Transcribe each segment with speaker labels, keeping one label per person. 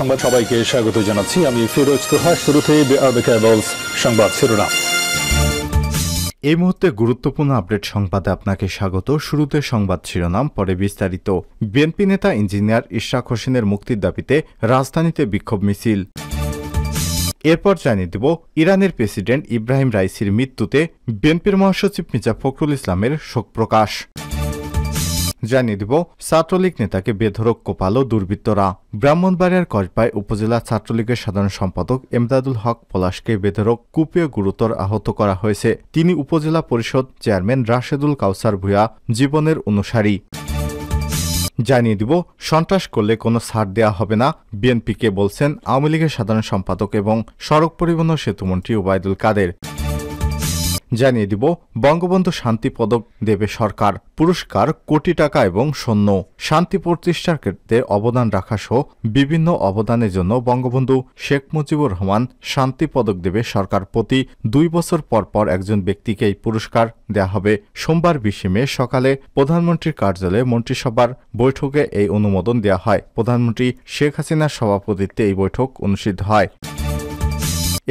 Speaker 1: সংবাদ সবাইকে স্বাগত জানাচ্ছি আমি ফিরোজ তোহা শুরুতে সংবাদ শিরোনাম এই মুহূর্তে গুরুত্বপূর্ণ আপডেট সংবাদে আপনাকে স্বাগত শুরুতে সংবাদ শিরোনাম পরে বিস্তারিত বিএনপি নেতা ইঞ্জিনিয়ার ইশরাক হোসেনের মুক্তির দাবিতে রাজধানীতে বিক্ষোভ মিছিল এরপর জানিয়ে দেব ইরানের প্রেসিডেন্ট ইব্রাহিম রাইসির মৃত্যুতে বিএনপির মহাসচিব মির্জা ফখরুল ইসলামের শোক প্রকাশ জানিয়ে দিব ছাত্রলীগ নেতাকে বেধরক কোপালো দুর্বৃত্তরা ব্রাহ্মণবাড়িয়ার কসবায় উপজেলা ছাত্রলীগের সাধারণ সম্পাদক এমদাদুল হক পলাশকে বেধরক কুপিয়ে গুরুতর আহত করা হয়েছে তিনি উপজেলা পরিষদ চেয়ারম্যান রাশেদুল কাউসার ভূয়া জীবনের অনুসারী জানিয়ে দিব সন্ত্রাস করলে কোনো ছাড় দেয়া হবে না বিএনপিকে বলছেন আওয়ামী লীগের সাধারণ সম্পাদক এবং সড়ক পরিবহন সেতুমন্ত্রী ওবায়দুল কাদের জানিয়ে দিব বঙ্গবন্ধু শান্তি পদক দেবে সরকার পুরস্কার কোটি টাকা এবং সৈন্য শান্তি প্রতিষ্ঠার ক্ষেত্রে অবদান রাখা সহ বিভিন্ন অবদানের জন্য বঙ্গবন্ধু শেখ মুজিবুর রহমান শান্তি পদক দেবে সরকার প্রতি দুই বছর পর পর একজন ব্যক্তিকে এই পুরস্কার দেয়া হবে সোমবার বিশে মে সকালে প্রধানমন্ত্রীর কার্যালয়ে মন্ত্রিসভার বৈঠকে এই অনুমোদন দেওয়া হয় প্রধানমন্ত্রী শেখ হাসিনার সভাপতিত্বে এই বৈঠক অনুষ্ঠিত হয়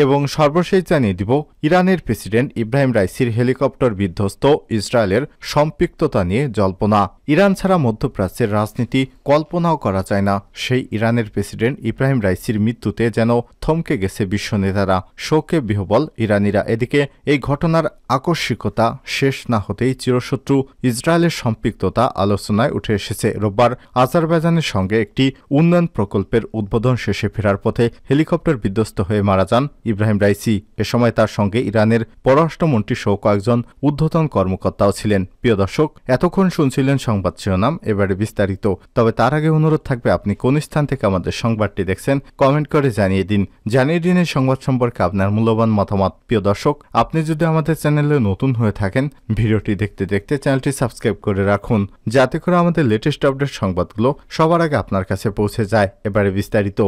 Speaker 1: এবং সর্বশেষ জানিয়ে দিব ইরানের প্রেসিডেন্ট ইব্রাহিম রাইসির হেলিকপ্টার বিধ্বস্ত ইসরায়েলের সম্পৃক্ততা নিয়ে জল্পনা ইরান ছাড়া মধ্যপ্রাচ্যের রাজনীতি কল্পনাও করা যায় না সেই ইরানের প্রেসিডেন্ট ইব্রাহিম রাইসির মৃত্যুতে যেন থমকে গেছে বিশ্ব নেতারা শোকে বিহবল ইরানিরা এদিকে এই ঘটনার আকস্মিকতা শেষ না হতেই চিরশত্রু ইসরায়েলের সম্পৃক্ততা আলোচনায় উঠে এসেছে রোববার আজারবাইজানের সঙ্গে একটি উন্নয়ন প্রকল্পের উদ্বোধন শেষে ফেরার পথে হেলিকপ্টার বিধ্বস্ত হয়ে মারা যান ইব্রাহিম রাইসি এ সময় তার সঙ্গে ইরানের পররাষ্ট্রমন্ত্রী সহ কয়েকজন ঊর্ধ্বতন কর্মকর্তাও ছিলেন প্রিয় দর্শক এতক্ষণ শুনছিলেন সংবাদ শিরোনাম এবারে বিস্তারিত তবে তার আগে অনুরোধ থাকবে আপনি কোন স্থান থেকে আমাদের সংবাদটি দেখছেন কমেন্ট করে জানিয়ে দিন জানিয়ে দিন এই সংবাদ সম্পর্কে আপনার মূল্যবান মতামত প্রিয় দর্শক আপনি যদি আমাদের চ্যানেলে নতুন হয়ে থাকেন ভিডিওটি দেখতে দেখতে চ্যানেলটি সাবস্ক্রাইব করে রাখুন যাতে করে আমাদের লেটেস্ট আপডেট সংবাদগুলো সবার আগে আপনার কাছে পৌঁছে যায় এবারে বিস্তারিত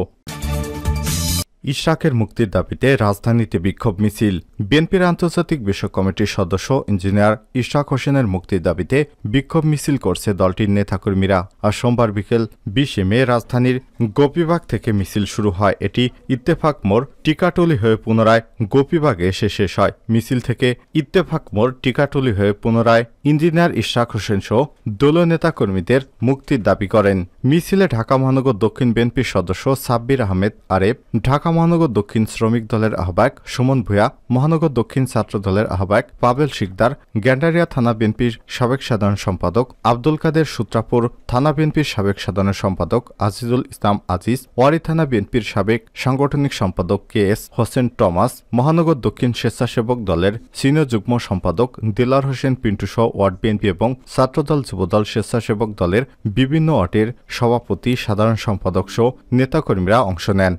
Speaker 1: ইশাকের মুক্তির দাবিতে রাজধানীতে বিক্ষোভ মিছিল বিএনপির আন্তর্জাতিক বিশ্ব কমিটির সদস্য ইঞ্জিনিয়ার ইশাক হোসেনের মুক্তির দাবিতে বিক্ষোভ মিছিল করছে দলটির নেতাকর্মীরা আর সোমবার বিকেল বিশে মে রাজধানীর গোপীবাগ থেকে মিছিল শুরু হয় এটি ইত্তেফাক মোড় টিকাটলি হয়ে পুনরায় গোপীবাগে এসে শেষ হয় মিছিল থেকে ইত্তেফাক মোড় টিকাটলি হয়ে পুনরায় ইঞ্জিনিয়ার ইশাক হোসেন সহ দলীয় নেতাকর্মীদের মুক্তির দাবি করেন মিছিলে ঢাকা মহানগর দক্ষিণ বিএনপির সদস্য সাব্বির আহমেদ আরেফ ঢাকা মহানগর দক্ষিণ শ্রমিক দলের আহ্বায়ক সুমন ভূয়া মহানগর দক্ষিণ ছাত্র দলের আহ্বায়ক পাবেল শিকদার গ্যান্ডারিয়া থানা বিএনপির সাবেক সাধারণ সম্পাদক আব্দুল কাদের সূত্রাপুর থানা বিএনপির সাবেক সাধারণ সম্পাদক আজিজুল ইসলাম আজিজ ওয়ারি থানা বিএনপির সাবেক সাংগঠনিক সম্পাদক কে এস হোসেন টমাস মহানগর দক্ষিণ স্বেচ্ছাসেবক দলের সিনিয়র যুগ্ম সম্পাদক দিলার হোসেন পিন্টুসহ ওয়ার্ড বিএনপি এবং ছাত্রদল যুবদল স্বেচ্ছাসেবক দলের বিভিন্ন অটের সভাপতি সাধারণ সম্পাদক সহ নেতাকর্মীরা অংশ নেন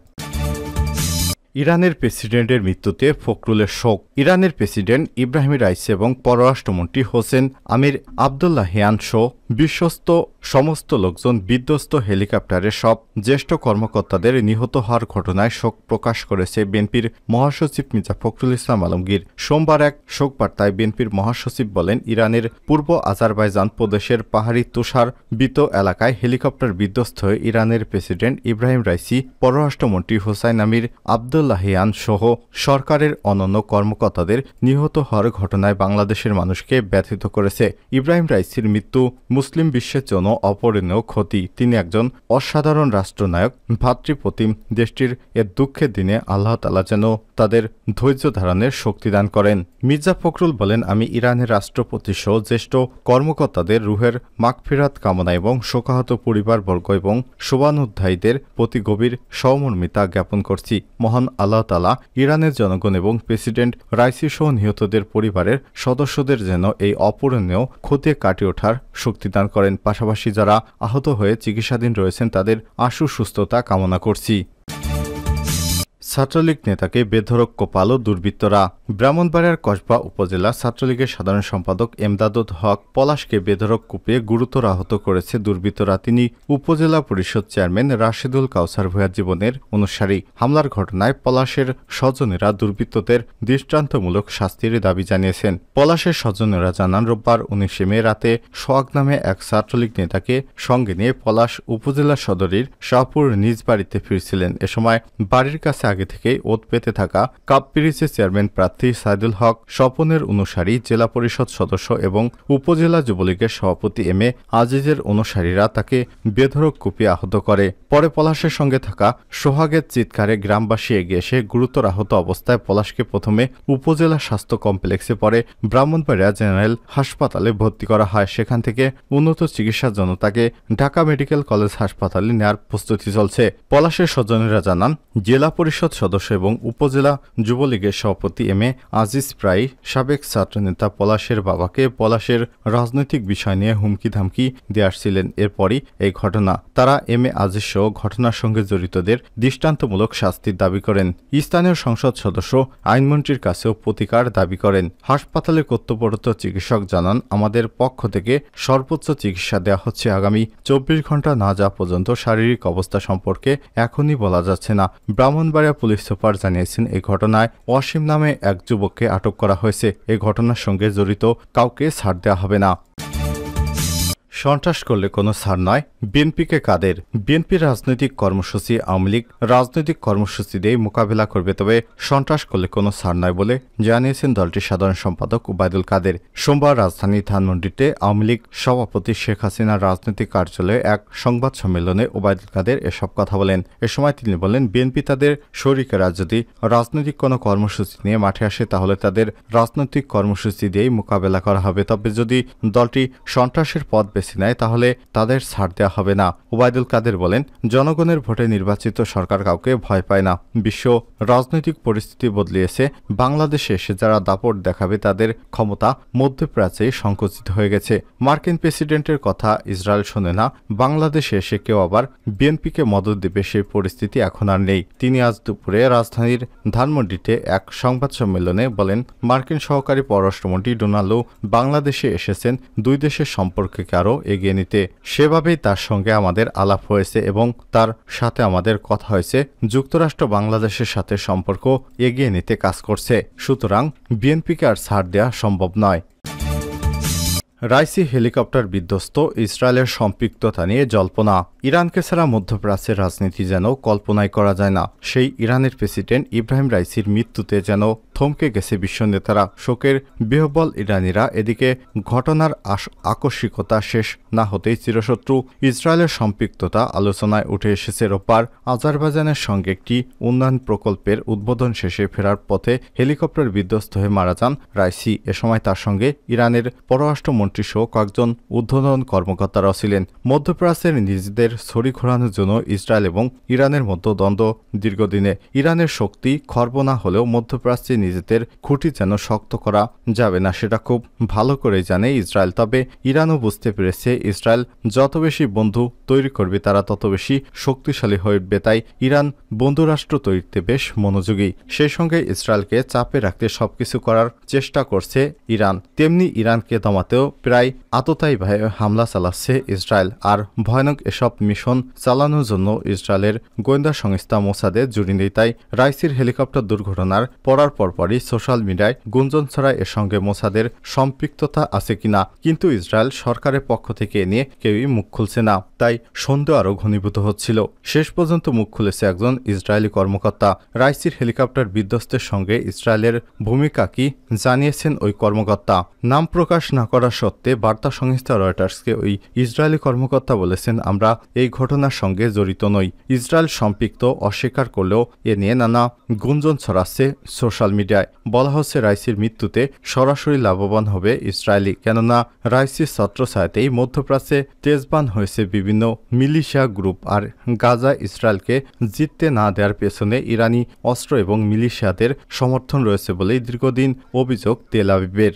Speaker 1: ইরানের প্রেসিডেন্টের মৃত্যুতে ফখরুলের শোক ইরানের প্রেসিডেন্ট ইব্রাহিম রাইস এবং পররাষ্ট্রমন্ত্রী হোসেন আমির হেয়ান শো বিশ্বস্ত সমস্ত লোকজন বিধ্বস্ত হেলিকপ্টারে সব জ্যেষ্ঠ কর্মকর্তাদের নিহত হওয়ার ঘটনায় শোক প্রকাশ করেছে বিএনপির মহাসচিব মির্জা ফখরুল ইসলাম আলমগীর সোমবার এক শোক বার্তায় বিএনপির মহাসচিব বলেন ইরানের পূর্ব আজারবাইজান প্রদেশের পাহাড়ি তুষার বিত এলাকায় হেলিকপ্টার বিধ্বস্ত হয়ে ইরানের প্রেসিডেন্ট ইব্রাহিম রাইসি পররাষ্ট্রমন্ত্রী হোসাইন আমির আবদুল্লাহিয়ান সহ সরকারের অনন্য কর্মকর্তাদের নিহত হওয়ার ঘটনায় বাংলাদেশের মানুষকে ব্যথিত করেছে ইব্রাহিম রাইসির মৃত্যু মুসলিম বিশ্বের জন্য অপরণীয় ক্ষতি তিনি একজন অসাধারণ রাষ্ট্রনায়ক ভাতৃপ্রতিম দেশটির এ দুঃখের দিনে আল্লাহ তালা যেন তাদের ধৈর্য ধারণের শক্তি দান করেন মির্জা ফখরুল বলেন আমি ইরানের রাষ্ট্রপতি সহ জ্যেষ্ঠ কর্মকর্তাদের রুহের মাগফিরাত কামনা এবং শোকাহত পরিবারবর্গ এবং শোভানুধ্যায়ীদের প্রতি গভীর সহমর্মিতা জ্ঞাপন করছি মহান আল্লাহ তালা ইরানের জনগণ এবং প্রেসিডেন্ট রাইসি সহ নিহতদের পরিবারের সদস্যদের যেন এই অপূরণীয় ক্ষতি কাটিয়ে ওঠার শক্তি দান করেন পাশাপাশি পাশাপাশি যারা আহত হয়ে চিকিৎসাধীন রয়েছেন তাদের আশু সুস্থতা কামনা করছি ছাত্রলীগ নেতাকে বেধরক কোপালো দুর্বৃত্তরা ব্রাহ্মণবাড়িয়ার কসবা উপজেলা ছাত্রলীগের সাধারণ সম্পাদক এমদাদুদ হক পলাশকে বেধরক কুপিয়ে গুরুতর আহত করেছে দুর্বৃত্তরা তিনি উপজেলা পরিষদ চেয়ারম্যান রাশেদুল কাউসার ভূয়ার জীবনের অনুসারী হামলার ঘটনায় পলাশের স্বজনেরা দুর্বৃত্তদের দৃষ্টান্তমূলক শাস্তির দাবি জানিয়েছেন পলাশের স্বজনেরা জানান রোববার উনিশে মে রাতে সোয়াগ নামে এক ছাত্রলীগ নেতাকে সঙ্গে নিয়ে পলাশ উপজেলা সদরের শাহপুর নিজ বাড়িতে ফিরছিলেন এ সময় বাড়ির কাছে আগে থেকেই ওত পেতে থাকা কাপ চেয়ারম্যান প্রার্থী প্রার্থী সাইদুল হক স্বপনের অনুসারী জেলা পরিষদ সদস্য এবং উপজেলা যুবলীগের সভাপতি এম এ আজিজের অনুসারীরা তাকে বেধরক কুপিয়ে আহত করে পরে পলাশের সঙ্গে থাকা সোহাগের চিৎকারে গ্রামবাসী এগিয়ে এসে গুরুতর আহত অবস্থায় পলাশকে প্রথমে উপজেলা স্বাস্থ্য কমপ্লেক্সে পরে ব্রাহ্মণবাড়িয়া জেনারেল হাসপাতালে ভর্তি করা হয় সেখান থেকে উন্নত চিকিৎসার জন্য তাকে ঢাকা মেডিকেল কলেজ হাসপাতালে নেয়ার প্রস্তুতি চলছে পলাশের স্বজনেরা জানান জেলা পরিষদ সদস্য এবং উপজেলা যুবলীগের সভাপতি এম নামে আজিজ প্রায় সাবেক ছাত্রনেতা পলাশের বাবাকে পলাশের রাজনৈতিক বিষয় নিয়ে হুমকি ধামকি দিয়ে আসছিলেন এরপরই এই ঘটনা তারা এম এ আজিজ সহ ঘটনার সঙ্গে জড়িতদের দৃষ্টান্তমূলক শাস্তির দাবি করেন স্থানীয় সংসদ সদস্য আইনমন্ত্রীর কাছেও প্রতিকার দাবি করেন হাসপাতালে কর্তব্যরত চিকিৎসক জানান আমাদের পক্ষ থেকে সর্বোচ্চ চিকিৎসা দেওয়া হচ্ছে আগামী চব্বিশ ঘন্টা না যাওয়া পর্যন্ত শারীরিক অবস্থা সম্পর্কে এখনই বলা যাচ্ছে না ব্রাহ্মণবাড়িয়া পুলিশ সুপার জানিয়েছেন এই ঘটনায় অসীম নামে এক যুবককে আটক করা হয়েছে এ ঘটনার সঙ্গে জড়িত কাউকে ছাড় দেওয়া হবে না সন্ত্রাস করলে কোনো সার নয় বিএনপিকে কাদের বিএনপি রাজনৈতিক কর্মসূচি আওয়ামী লীগ রাজনৈতিক কর্মসূচি দিয়ে মোকাবিলা করবে তবে সন্ত্রাস করলে কোনো সার নয় বলে জানিয়েছেন দলটির সাধারণ সম্পাদক উবায়দুল কাদের সোমবার রাজধানী ধানমন্ডিতে আওয়ামী লীগ সভাপতি শেখ হাসিনার রাজনৈতিক কার্যালয়ে এক সংবাদ সম্মেলনে ওবায়দুল কাদের এসব কথা বলেন এ সময় তিনি বলেন বিএনপি তাদের শরিকেরা যদি রাজনৈতিক কোনো কর্মসূচি নিয়ে মাঠে আসে তাহলে তাদের রাজনৈতিক কর্মসূচি দিয়েই মোকাবেলা করা হবে তবে যদি দলটি সন্ত্রাসের পথ বেছে এজেন্সি নেয় তাহলে তাদের ছাড় দেওয়া হবে না ওবায়দুল কাদের বলেন জনগণের ভোটে নির্বাচিত সরকার কাউকে ভয় পায় না বিশ্ব রাজনৈতিক পরিস্থিতি বদলিয়েছে বাংলাদেশে এসে যারা দাপট দেখাবে তাদের ক্ষমতা মধ্যপ্রাচ্যে সংকুচিত হয়ে গেছে মার্কিন প্রেসিডেন্টের কথা ইসরায়েল শোনে না বাংলাদেশে এসে কেউ আবার বিএনপিকে মদত দেবে সেই পরিস্থিতি এখন আর নেই তিনি আজ দুপুরে রাজধানীর ধানমন্ডিতে এক সংবাদ সম্মেলনে বলেন মার্কিন সহকারী পররাষ্ট্রমন্ত্রী ডোনাল্ডো বাংলাদেশে এসেছেন দুই দেশের সম্পর্ককে আরও এগিয়ে নিতে সেভাবেই তার সঙ্গে আমাদের আলাপ হয়েছে এবং তার সাথে আমাদের কথা হয়েছে যুক্তরাষ্ট্র বাংলাদেশের সাথে সম্পর্ক এগিয়ে নিতে কাজ করছে সুতরাং বিএনপিকে আর ছাড় দেওয়া সম্ভব নয় রাইসি হেলিকপ্টার বিধ্বস্ত ইসরায়েলের সম্পৃক্ততা নিয়ে জল্পনা ইরানকে ছাড়া মধ্যপ্রাচ্যের রাজনীতি যেন কল্পনাই করা যায় না সেই ইরানের প্রেসিডেন্ট ইব্রাহিম রাইসির মৃত্যুতে যেন থমকে গেছে বিশ্ব নেতারা শোকের বৃহবল ইরানিরা এদিকে ঘটনার আকস্মিকতা শেষ না হতেই চিরশত্রু ইসরায়েলের সম্পৃক্ততা আলোচনায় উঠে এসেছে রোববার আজারবাইজানের সঙ্গে একটি উন্নয়ন প্রকল্পের উদ্বোধন শেষে ফেরার পথে হেলিকপ্টার বিধ্বস্ত হয়ে মারা যান রাইসি এ সময় তার সঙ্গে ইরানের পররাষ্ট্রমন্ত্রী প্রধানমন্ত্রী সহ কয়েকজন উদ্বোধন কর্মকর্তারাও ছিলেন মধ্যপ্রাচ্যের নিজেদের ছড়ি ঘোরানোর জন্য ইসরায়েল এবং ইরানের মধ্য দ্বন্দ্ব দীর্ঘদিনে ইরানের শক্তি খর্ব না হলেও মধ্যপ্রাচ্যে নিজেদের খুঁটি যেন শক্ত করা যাবে না সেটা খুব ভালো করে জানে ইসরায়েল তবে ইরানও বুঝতে পেরেছে ইসরায়েল যত বেশি বন্ধু তৈরি করবে তারা তত বেশি শক্তিশালী হয়ে উঠবে তাই ইরান বন্ধুরাষ্ট্র তৈরিতে বেশ মনোযোগী সেই সঙ্গে ইসরায়েলকে চাপে রাখতে সবকিছু করার চেষ্টা করছে ইরান তেমনি ইরানকে দমাতেও প্রায় আততায়ীভাবে হামলা চালাচ্ছে ইসরায়েল আর ভয়ানক এসব মিশন চালানোর জন্য ইসরায়েলের গোয়েন্দা সংস্থা মোসাদের জুড়ি নেই তাই রাইসির হেলিকপ্টার দুর্ঘটনার পড়ার পরপরই সোশ্যাল মিডিয়ায় গুঞ্জন ছড়ায় এর সঙ্গে মোসাদের সম্পৃক্ততা আছে কিনা কিন্তু ইসরায়েল সরকারের পক্ষ থেকে এ নিয়ে কেউই মুখ খুলছে না তাই সন্দেহ আরও ঘনীভূত হচ্ছিল শেষ পর্যন্ত মুখ খুলেছে একজন ইসরায়েলি কর্মকর্তা রাইসির হেলিকপ্টার বিধ্বস্তের সঙ্গে ইসরায়েলের ভূমিকা কি জানিয়েছেন ওই কর্মকর্তা নাম প্রকাশ না করা সত্ত্বে বার্তা সংস্থা রয়টার্সকে ওই ইসরায়েলি কর্মকর্তা বলেছেন আমরা এই ঘটনার সঙ্গে জড়িত নই ইসরায়েল সম্পৃক্ত অস্বীকার করলেও এ নিয়ে নানা গুঞ্জন ছড়াচ্ছে সোশ্যাল মিডিয়ায় বলা হচ্ছে রাইসির মৃত্যুতে সরাসরি লাভবান হবে ইসরায়েলি কেননা রাইসির ছত্রছায়াতেই মধ্যপ্রাচ্যে তেজবান হয়েছে বিভিন্ন মিলিশিয়া গ্রুপ আর গাজা ইসরায়েলকে জিততে না দেওয়ার পেছনে ইরানি অস্ত্র এবং মিলিশিয়াদের সমর্থন রয়েছে বলেই দীর্ঘদিন অভিযোগ তেল আবিবের